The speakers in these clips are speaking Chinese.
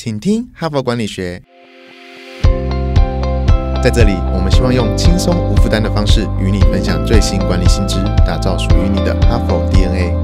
请听《哈佛管理学》。在这里，我们希望用轻松无负担的方式与你分享最新管理新知，打造属于你的哈佛 DNA。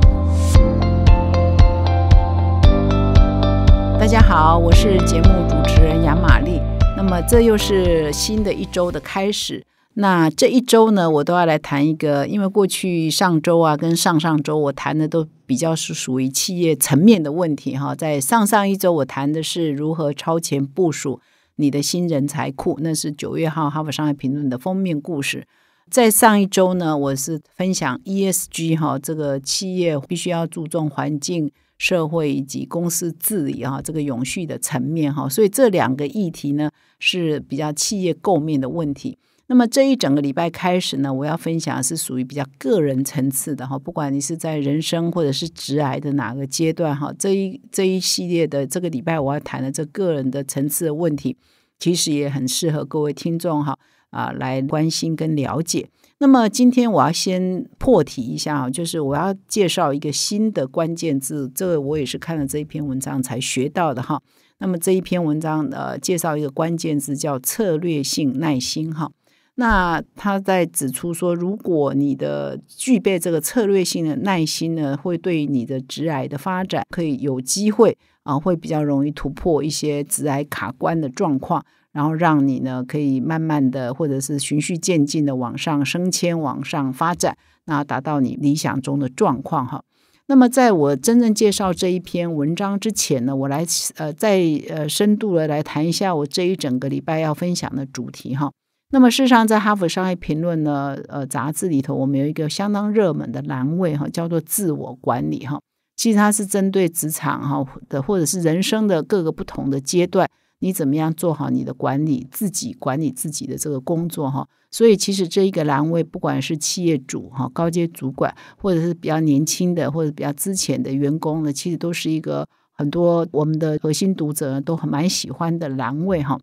大家好，我是节目主持人杨玛丽。那么，这又是新的一周的开始。那这一周呢，我都要来谈一个，因为过去上周啊，跟上上周我谈的都比较是属于企业层面的问题哈。在上上一周，我谈的是如何超前部署你的新人才库，那是九月号《哈佛商业评论》的封面故事。在上一周呢，我是分享 ESG 哈，这个企业必须要注重环境、社会以及公司治理哈，这个永续的层面哈。所以这两个议题呢，是比较企业构面的问题。那么这一整个礼拜开始呢，我要分享是属于比较个人层次的哈，不管你是在人生或者是直癌的哪个阶段哈，这一这一系列的这个礼拜我要谈的这个个人的层次的问题，其实也很适合各位听众哈啊来关心跟了解。那么今天我要先破题一下啊，就是我要介绍一个新的关键字，这个我也是看了这一篇文章才学到的哈。那么这一篇文章呃介绍一个关键字叫策略性耐心哈。那他在指出说，如果你的具备这个策略性的耐心呢，会对你的职癌的发展可以有机会啊，会比较容易突破一些职癌卡关的状况，然后让你呢可以慢慢的或者是循序渐进的往上升迁、往上发展，那达到你理想中的状况哈。那么，在我真正介绍这一篇文章之前呢，我来呃再呃深度的来谈一下我这一整个礼拜要分享的主题哈。那么，事实上，在《哈佛商业评论》呢，呃，杂志里头，我们有一个相当热门的栏位哈，叫做“自我管理”哈。其实它是针对职场哈的，或者是人生的各个不同的阶段，你怎么样做好你的管理，自己管理自己的这个工作哈。所以，其实这一个栏位，不管是企业主哈、高阶主管，或者是比较年轻的，或者比较之前的员工呢，其实都是一个很多我们的核心读者都很蛮喜欢的栏位哈。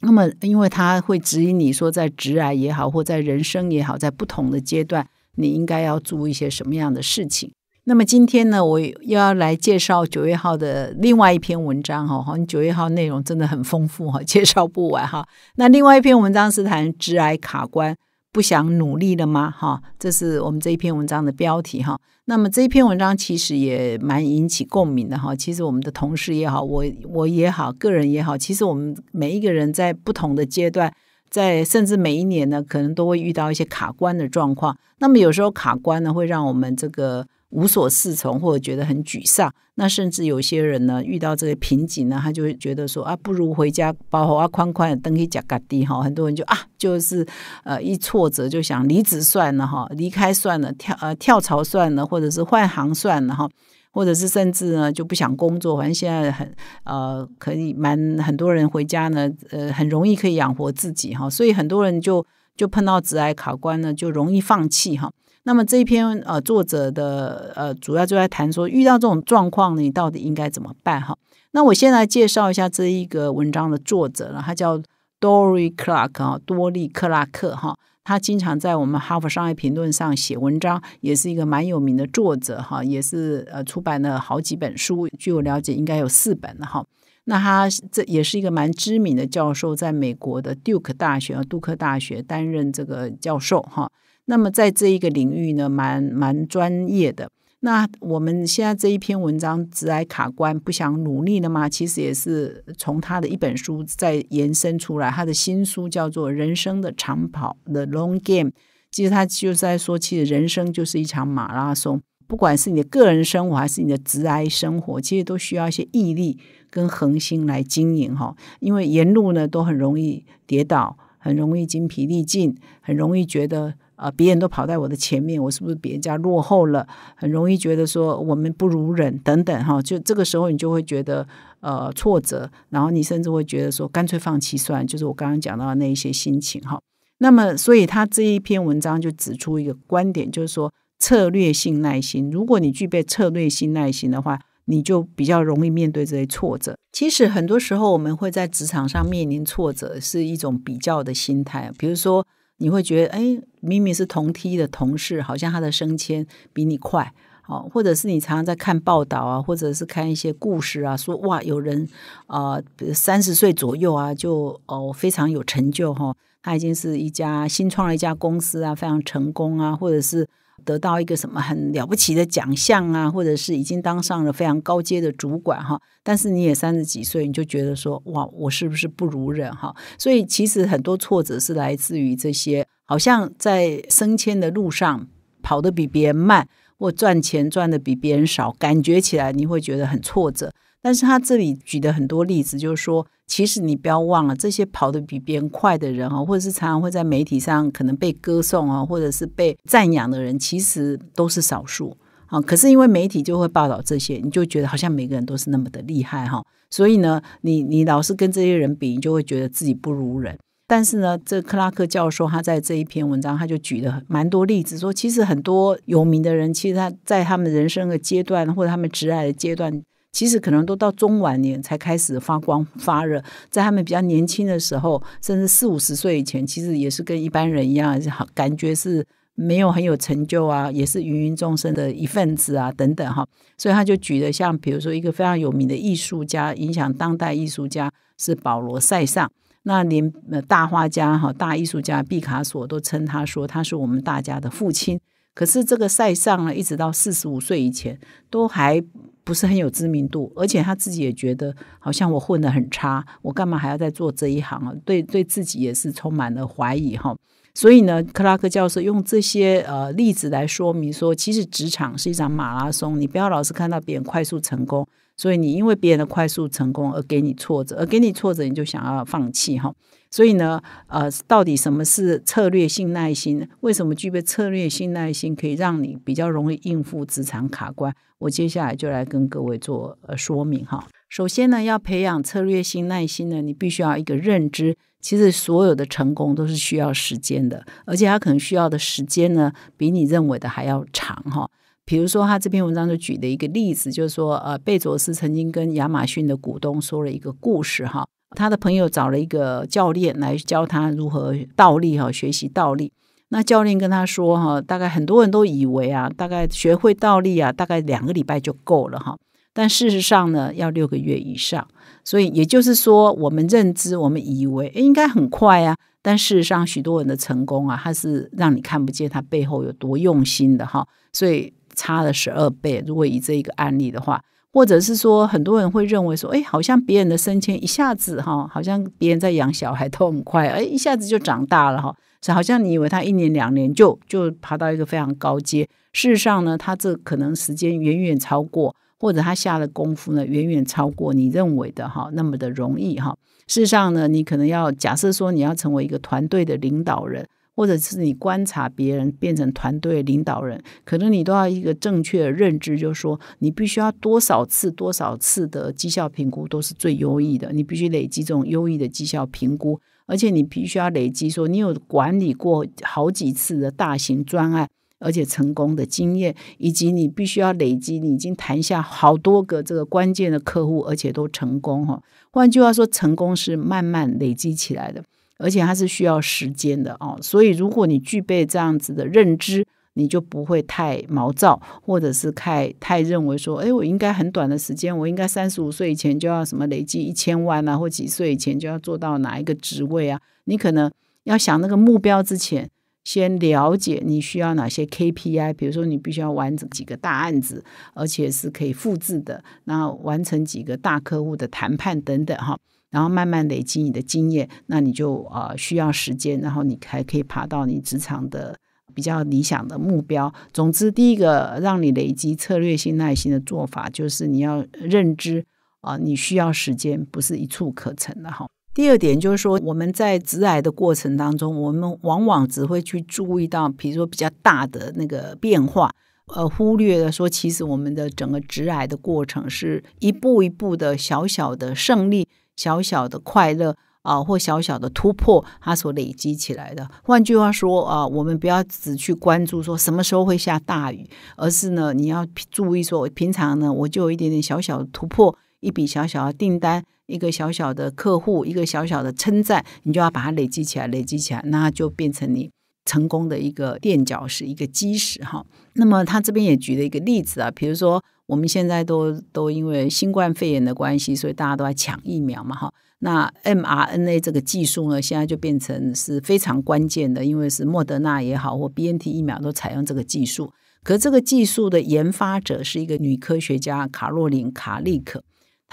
那么，因为他会指引你说，在直癌也好，或在人生也好，在不同的阶段，你应该要做一些什么样的事情。那么今天呢，我又要来介绍九月号的另外一篇文章哈，好像九月号内容真的很丰富哈，介绍不完哈。那另外一篇文章是谈直癌卡关。不想努力了吗？哈，这是我们这一篇文章的标题哈。那么这一篇文章其实也蛮引起共鸣的哈。其实我们的同事也好，我我也好，个人也好，其实我们每一个人在不同的阶段，在甚至每一年呢，可能都会遇到一些卡关的状况。那么有时候卡关呢，会让我们这个。无所适从，或者觉得很沮丧，那甚至有些人呢，遇到这个瓶颈呢，他就会觉得说啊，不如回家包好啊，宽宽登去甲嘎滴哈。很多人就啊，就是呃一挫折就想离职算了哈，离开算了，跳呃跳槽算了，或者是换行算了哈，或者是甚至呢就不想工作，反正现在很呃可以蛮很多人回家呢，呃很容易可以养活自己哈，所以很多人就就碰到职癌卡关呢，就容易放弃哈。那么这一篇呃，作者的呃，主要就在谈说，遇到这种状况，你到底应该怎么办哈？那我先来介绍一下这一个文章的作者了，他叫 Dory Clark 啊，多利克拉克哈，他经常在我们《哈佛商业评论》上写文章，也是一个蛮有名的作者哈，也是呃出版了好几本书，据我了解应该有四本哈。那他这也是一个蛮知名的教授，在美国的 Duke 大学啊，杜克大学担任这个教授哈。那么，在这一个领域呢，蛮蛮专业的。那我们现在这一篇文章，直癌卡关不想努力了吗？其实也是从他的一本书再延伸出来。他的新书叫做《人生的长跑》（The Long Game）。其实他就在说，其实人生就是一场马拉松，不管是你的个人生活还是你的直癌生活，其实都需要一些毅力跟恒心来经营哈。因为沿路呢，都很容易跌倒，很容易精疲力尽，很容易觉得。啊！别人都跑在我的前面，我是不是比人家落后了？很容易觉得说我们不如人等等哈，就这个时候你就会觉得呃挫折，然后你甚至会觉得说干脆放弃算，就是我刚刚讲到的那一些心情哈。那么，所以他这一篇文章就指出一个观点，就是说策略性耐心。如果你具备策略性耐心的话，你就比较容易面对这些挫折。其实很多时候我们会在职场上面临挫折，是一种比较的心态，比如说。你会觉得，哎，明明是同梯的同事，好像他的升迁比你快，好，或者是你常常在看报道啊，或者是看一些故事啊，说哇，有人啊，三十岁左右啊，就哦非常有成就哈，他已经是一家新创了一家公司啊，非常成功啊，或者是。得到一个什么很了不起的奖项啊，或者是已经当上了非常高阶的主管哈，但是你也三十几岁，你就觉得说，哇，我是不是不如人哈？所以其实很多挫折是来自于这些，好像在升迁的路上跑得比别人慢，或赚钱赚的比别人少，感觉起来你会觉得很挫折。但是他这里举的很多例子，就是说，其实你不要忘了，这些跑得比别人快的人啊，或者是常常会在媒体上可能被歌颂啊，或者是被赞扬的人，其实都是少数啊。可是因为媒体就会报道这些，你就觉得好像每个人都是那么的厉害哈。所以呢，你你老是跟这些人比，你就会觉得自己不如人。但是呢，这克拉克教授他在这一篇文章，他就举了蛮多例子，说其实很多有名的人，其实他在他们人生的阶段或者他们职爱的阶段。其实可能都到中晚年才开始发光发热，在他们比较年轻的时候，甚至四五十岁以前，其实也是跟一般人一样，感觉是没有很有成就啊，也是芸芸众生的一份子啊，等等哈。所以他就举的像，比如说一个非常有名的艺术家，影响当代艺术家是保罗·塞尚，那连大画家哈、大艺术家毕卡索都称他说他是我们大家的父亲。可是这个塞尚呢，一直到四十五岁以前都还。不是很有知名度，而且他自己也觉得好像我混得很差，我干嘛还要再做这一行啊？对，对自己也是充满了怀疑哈。所以呢，克拉克教授用这些呃例子来说明说，其实职场是一场马拉松，你不要老是看到别人快速成功。所以你因为别人的快速成功而给你挫折，而给你挫折，你就想要放弃哈。所以呢，呃，到底什么是策略性耐心？为什么具备策略性耐心可以让你比较容易应付职场卡关？我接下来就来跟各位做呃说明哈。首先呢，要培养策略性耐心呢，你必须要一个认知，其实所有的成功都是需要时间的，而且它可能需要的时间呢，比你认为的还要长哈。比如说，他这篇文章就举的一个例子，就是说，呃，贝佐斯曾经跟亚马逊的股东说了一个故事，哈，他的朋友找了一个教练来教他如何倒立，哈，学习倒立。那教练跟他说，哈，大概很多人都以为啊，大概学会倒立啊，大概两个礼拜就够了，哈，但事实上呢，要六个月以上。所以也就是说，我们认知，我们以为应该很快啊，但事实上，许多人的成功啊，他是让你看不见他背后有多用心的，哈，所以。差了十二倍。如果以这一个案例的话，或者是说，很多人会认为说，哎，好像别人的升迁一下子哈，好像别人在养小孩都很快，哎，一下子就长大了哈，是好像你以为他一年两年就就爬到一个非常高阶。事实上呢，他这可能时间远远超过，或者他下的功夫呢远远超过你认为的哈那么的容易哈。事实上呢，你可能要假设说，你要成为一个团队的领导人。或者是你观察别人变成团队领导人，可能你都要一个正确的认知，就是说你必须要多少次、多少次的绩效评估都是最优异的，你必须累积这种优异的绩效评估，而且你必须要累积说你有管理过好几次的大型专案，而且成功的经验，以及你必须要累积你已经谈下好多个这个关键的客户，而且都成功哈。换句话说，成功是慢慢累积起来的。而且它是需要时间的哦，所以如果你具备这样子的认知，你就不会太毛躁，或者是太太认为说，哎，我应该很短的时间，我应该三十五岁以前就要什么累计一千万啊，或几岁以前就要做到哪一个职位啊？你可能要想那个目标之前，先了解你需要哪些 KPI，比如说你必须要完成几个大案子，而且是可以复制的，然后完成几个大客户的谈判等等哈。然后慢慢累积你的经验，那你就啊需要时间，然后你还可以爬到你职场的比较理想的目标。总之，第一个让你累积策略性耐心的做法，就是你要认知啊你需要时间，不是一蹴可成的哈。第二点就是说，我们在直癌的过程当中，我们往往只会去注意到，比如说比较大的那个变化，呃，忽略了说其实我们的整个直癌的过程是一步一步的小小的胜利。小小的快乐啊，或小小的突破，它所累积起来的。换句话说啊，我们不要只去关注说什么时候会下大雨，而是呢，你要注意说，平常呢，我就有一点点小小的突破，一笔小小的订单，一个小小的客户，一个小小的称赞，你就要把它累积起来，累积起来，那就变成你。成功的一个垫脚石、一个基石哈。那么他这边也举了一个例子啊，比如说我们现在都都因为新冠肺炎的关系，所以大家都在抢疫苗嘛哈。那 mRNA 这个技术呢，现在就变成是非常关键的，因为是莫德纳也好或 BNT 疫苗都采用这个技术。可这个技术的研发者是一个女科学家卡洛琳·卡利克。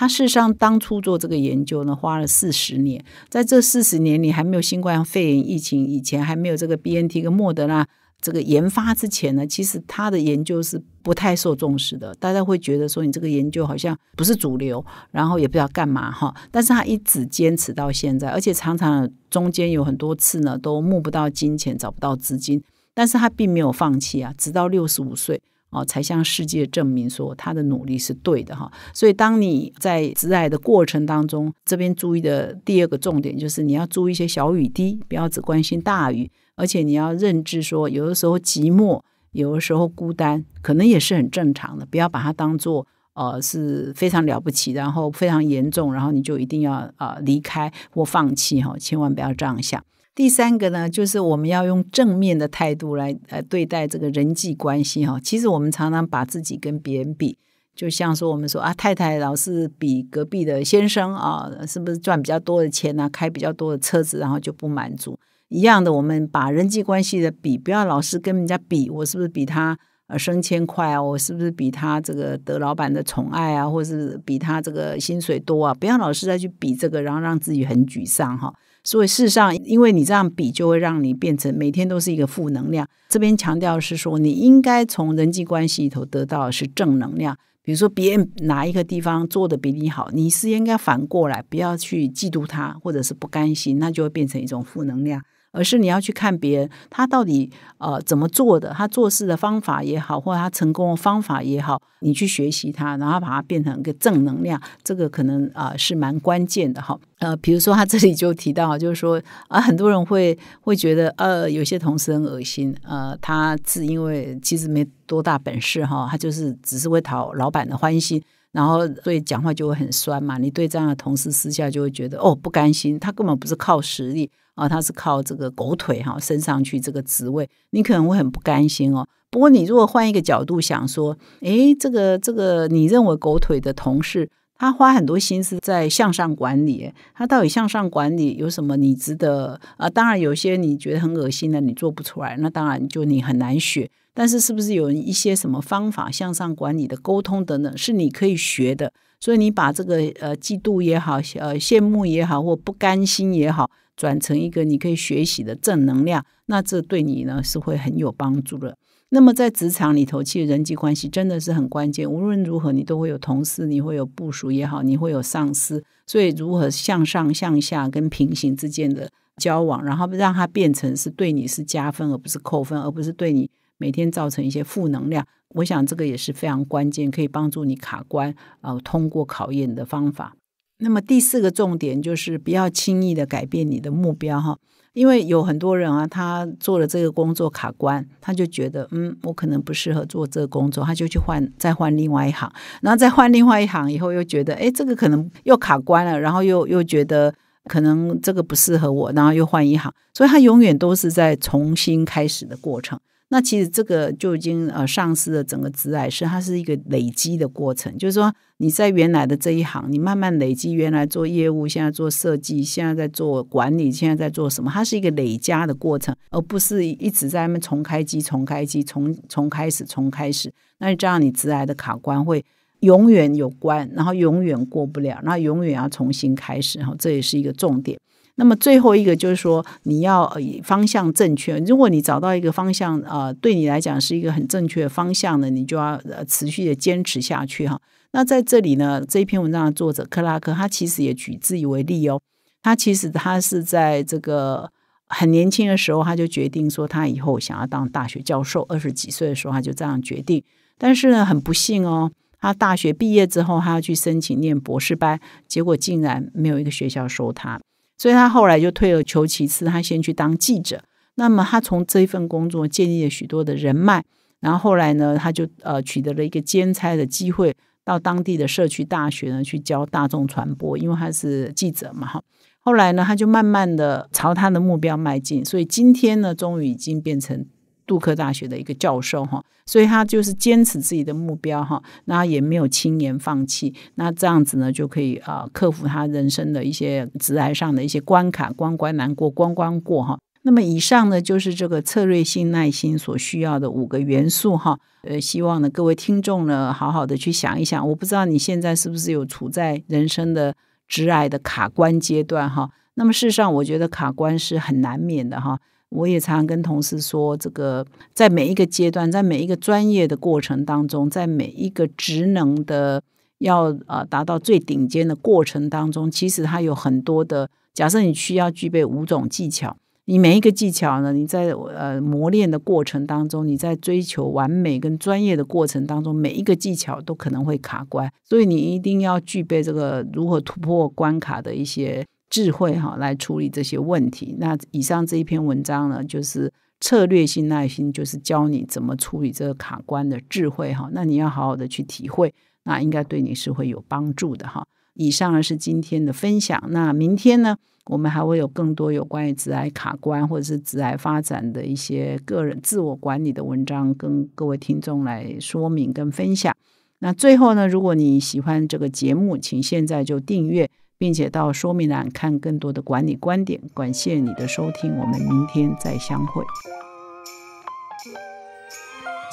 他事实上当初做这个研究呢，花了四十年。在这四十年里，还没有新冠肺炎疫情，以前还没有这个 BNT 跟莫德纳这个研发之前呢，其实他的研究是不太受重视的。大家会觉得说，你这个研究好像不是主流，然后也不知道干嘛哈。但是他一直坚持到现在，而且常常中间有很多次呢，都募不到金钱，找不到资金，但是他并没有放弃啊，直到六十五岁。哦，才向世界证明说他的努力是对的哈。所以，当你在自爱的过程当中，这边注意的第二个重点就是，你要注意一些小雨滴，不要只关心大雨。而且，你要认知说，有的时候寂寞，有的时候孤单，可能也是很正常的。不要把它当做呃是非常了不起，然后非常严重，然后你就一定要呃离开或放弃哈。千万不要这样想。第三个呢，就是我们要用正面的态度来来对待这个人际关系哈。其实我们常常把自己跟别人比，就像说我们说啊，太太老是比隔壁的先生啊，是不是赚比较多的钱呢？开比较多的车子，然后就不满足一样的。我们把人际关系的比，不要老是跟人家比，我是不是比他升迁快啊？我是不是比他这个得老板的宠爱啊？或是比他这个薪水多啊？不要老是再去比这个，然后让自己很沮丧哈。所以事实上，因为你这样比，就会让你变成每天都是一个负能量。这边强调是说，你应该从人际关系里头得到的是正能量。比如说，别人哪一个地方做的比你好，你是应该反过来，不要去嫉妒他，或者是不甘心，那就会变成一种负能量。而是你要去看别人，他到底呃怎么做的，他做事的方法也好，或者他成功的方法也好，你去学习他，然后把它变成一个正能量，这个可能啊是蛮关键的哈。呃，比如说他这里就提到，就是说啊，很多人会会觉得呃，有些同事很恶心，呃，他是因为其实没多大本事哈，他就是只是会讨老板的欢心。然后，所以讲话就会很酸嘛。你对这样的同事，私下就会觉得哦，不甘心。他根本不是靠实力啊，他是靠这个狗腿哈升上去这个职位。你可能会很不甘心哦。不过，你如果换一个角度想说，诶，这个这个，你认为狗腿的同事，他花很多心思在向上管理，他到底向上管理有什么？你值得啊？当然，有些你觉得很恶心的，你做不出来，那当然就你很难学。但是，是不是有一些什么方法向上管理的沟通等等，是你可以学的？所以，你把这个呃嫉妒也好，呃羡慕也好，或不甘心也好，转成一个你可以学习的正能量，那这对你呢是会很有帮助的。那么，在职场里头，其实人际关系真的是很关键。无论如何，你都会有同事，你会有部署也好，你会有上司，所以如何向上、向下跟平行之间的交往，然后让它变成是对你是加分，而不是扣分，而不是对你。每天造成一些负能量，我想这个也是非常关键，可以帮助你卡关啊，通过考验的方法。那么第四个重点就是不要轻易的改变你的目标哈，因为有很多人啊，他做了这个工作卡关，他就觉得嗯，我可能不适合做这个工作，他就去换再换另外一行，然后再换另外一行以后又觉得哎，这个可能又卡关了，然后又又觉得可能这个不适合我，然后又换一行，所以他永远都是在重新开始的过程。那其实这个就已经呃丧失了整个致癌是它是一个累积的过程，就是说你在原来的这一行，你慢慢累积原来做业务，现在做设计，现在在做管理，现在在做什么？它是一个累加的过程，而不是一直在那边重开机、重开机、重重开始、重开始。那这样你致癌的卡关会永远有关，然后永远过不了，然永远要重新开始，然后这也是一个重点。那么最后一个就是说，你要以方向正确。如果你找到一个方向，呃，对你来讲是一个很正确的方向呢，你就要持续的坚持下去哈。那在这里呢，这一篇文章的作者克拉克，他其实也举自己为例哦。他其实他是在这个很年轻的时候，他就决定说他以后想要当大学教授。二十几岁的时候，他就这样决定。但是呢，很不幸哦，他大学毕业之后，他要去申请念博士班，结果竟然没有一个学校收他。所以，他后来就退而求其次，他先去当记者。那么，他从这一份工作建立了许多的人脉。然后后来呢，他就呃取得了一个兼差的机会，到当地的社区大学呢去教大众传播，因为他是记者嘛，哈。后来呢，他就慢慢的朝他的目标迈进。所以今天呢，终于已经变成。杜克大学的一个教授哈，所以他就是坚持自己的目标哈，那也没有轻言放弃，那这样子呢就可以啊克服他人生的一些直癌上的一些关卡关关难过关关过哈。那么以上呢就是这个策略性耐心所需要的五个元素哈。呃，希望呢各位听众呢好好的去想一想，我不知道你现在是不是有处在人生的直癌的卡关阶段哈。那么事实上，我觉得卡关是很难免的哈。我也常常跟同事说，这个在每一个阶段，在每一个专业的过程当中，在每一个职能的要呃达到最顶尖的过程当中，其实它有很多的。假设你需要具备五种技巧，你每一个技巧呢，你在呃磨练的过程当中，你在追求完美跟专业的过程当中，每一个技巧都可能会卡关，所以你一定要具备这个如何突破关卡的一些。智慧哈，来处理这些问题。那以上这一篇文章呢，就是策略性耐心，就是教你怎么处理这个卡关的智慧哈。那你要好好的去体会，那应该对你是会有帮助的哈。以上是今天的分享。那明天呢，我们还会有更多有关于致癌卡关或者是致癌发展的一些个人自我管理的文章，跟各位听众来说明跟分享。那最后呢，如果你喜欢这个节目，请现在就订阅。并且到说明栏看更多的管理观点。感谢你的收听，我们明天再相会。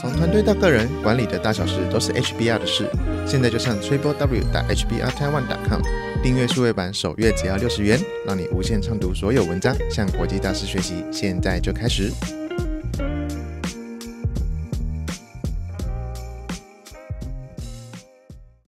从团队到个人，管理的大小事都是 HBR 的事。现在就上 triplew.hbr101.com 订阅数位版，首月只要六十元，让你无限畅读所有文章，向国际大师学习。现在就开始。